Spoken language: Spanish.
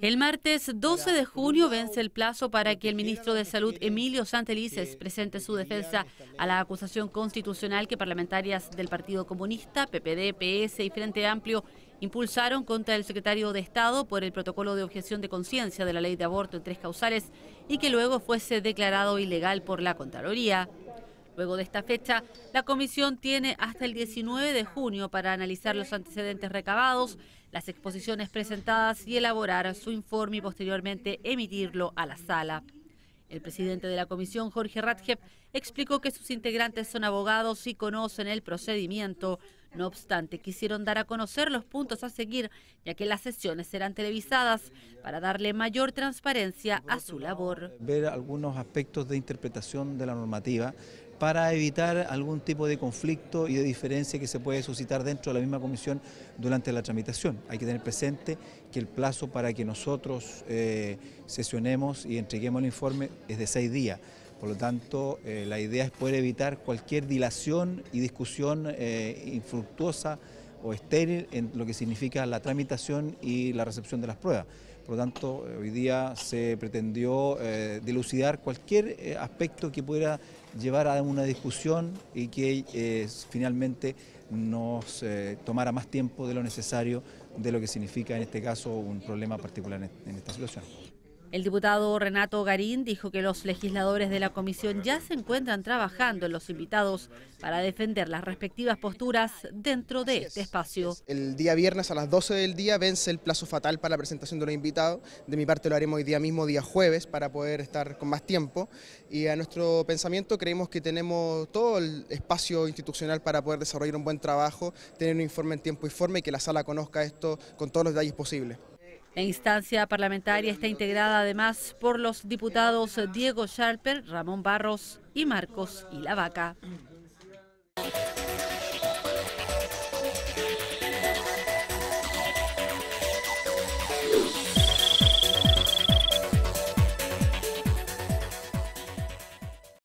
El martes 12 de junio vence el plazo para que el ministro de Salud, Emilio Santelices, presente su defensa a la acusación constitucional que parlamentarias del Partido Comunista, PPD, PS y Frente Amplio impulsaron contra el secretario de Estado por el protocolo de objeción de conciencia de la ley de aborto en tres causales y que luego fuese declarado ilegal por la Contraloría. Luego de esta fecha, la comisión tiene hasta el 19 de junio para analizar los antecedentes recabados, las exposiciones presentadas y elaborar su informe y posteriormente emitirlo a la sala. El presidente de la comisión, Jorge Radjep, explicó que sus integrantes son abogados y conocen el procedimiento. No obstante, quisieron dar a conocer los puntos a seguir, ya que las sesiones serán televisadas para darle mayor transparencia a su labor. Ver algunos aspectos de interpretación de la normativa para evitar algún tipo de conflicto y de diferencia que se puede suscitar dentro de la misma comisión durante la tramitación. Hay que tener presente que el plazo para que nosotros eh, sesionemos y entreguemos el informe es de seis días. Por lo tanto, eh, la idea es poder evitar cualquier dilación y discusión eh, infructuosa o estéril en lo que significa la tramitación y la recepción de las pruebas. Por lo tanto, eh, hoy día se pretendió eh, dilucidar cualquier eh, aspecto que pudiera llevar a una discusión y que finalmente nos tomara más tiempo de lo necesario de lo que significa en este caso un problema particular en esta situación. El diputado Renato Garín dijo que los legisladores de la comisión ya se encuentran trabajando en los invitados para defender las respectivas posturas dentro de este espacio. El día viernes a las 12 del día vence el plazo fatal para la presentación de los invitados. De mi parte lo haremos hoy día mismo, día jueves, para poder estar con más tiempo. Y a nuestro pensamiento creemos que tenemos todo el espacio institucional para poder desarrollar un buen trabajo, tener un informe en tiempo y forma y que la sala conozca esto con todos los detalles posibles. La instancia parlamentaria está integrada además por los diputados Diego Sharper, Ramón Barros y Marcos y